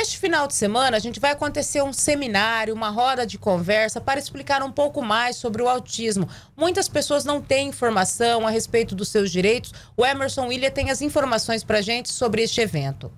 Neste final de semana, a gente vai acontecer um seminário, uma roda de conversa para explicar um pouco mais sobre o autismo. Muitas pessoas não têm informação a respeito dos seus direitos. O Emerson William tem as informações para gente sobre este evento.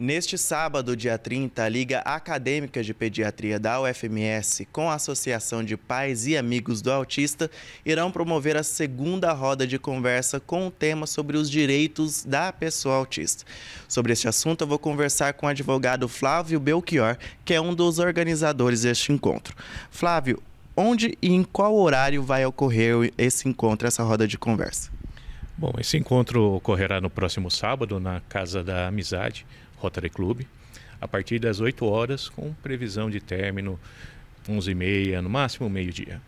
Neste sábado, dia 30, a Liga Acadêmica de Pediatria da UFMS, com a Associação de Pais e Amigos do Autista, irão promover a segunda roda de conversa com o tema sobre os direitos da pessoa autista. Sobre este assunto, eu vou conversar com o advogado Flávio Belchior, que é um dos organizadores deste encontro. Flávio, onde e em qual horário vai ocorrer esse encontro, essa roda de conversa? Bom, esse encontro ocorrerá no próximo sábado na Casa da Amizade, Rotary Club, a partir das 8 horas, com previsão de término 11 e meia, no máximo meio-dia.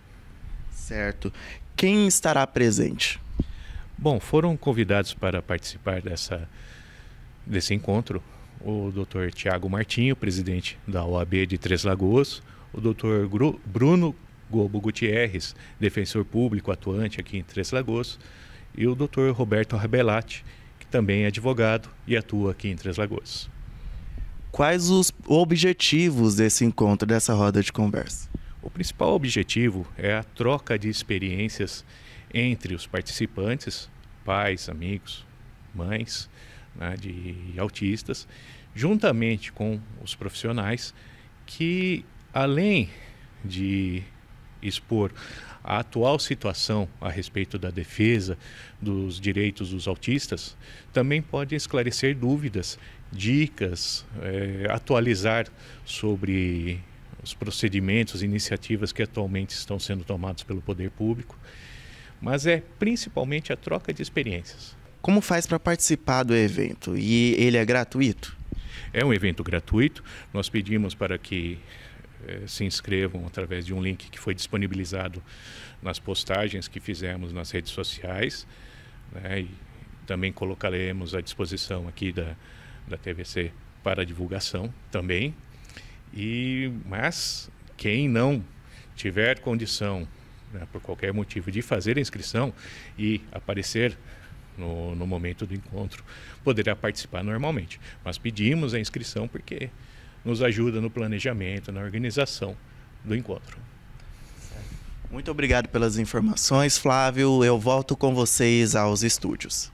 Certo. Quem estará presente? Bom, foram convidados para participar dessa, desse encontro o Dr. Tiago Martinho, presidente da OAB de Três Lagoas, o Dr. Gru Bruno Gobo Gutierrez, defensor público atuante aqui em Três Lagoas, e o Dr. Roberto Arbelati, que também é advogado e atua aqui em Três Lagoas. Quais os objetivos desse encontro, dessa roda de conversa? O principal objetivo é a troca de experiências entre os participantes, pais, amigos, mães né, de autistas, juntamente com os profissionais que, além de expor a atual situação a respeito da defesa dos direitos dos autistas também pode esclarecer dúvidas, dicas, é, atualizar sobre os procedimentos, iniciativas que atualmente estão sendo tomados pelo poder público, mas é principalmente a troca de experiências. Como faz para participar do evento? E ele é gratuito? É um evento gratuito. Nós pedimos para que eh, se inscrevam através de um link que foi disponibilizado nas postagens que fizemos nas redes sociais. Né, e também colocaremos à disposição aqui da, da TVC para divulgação também. E, mas quem não tiver condição, né, por qualquer motivo, de fazer a inscrição e aparecer no, no momento do encontro, poderá participar normalmente. Mas pedimos a inscrição porque nos ajuda no planejamento, na organização do encontro. Muito obrigado pelas informações, Flávio. Eu volto com vocês aos estúdios.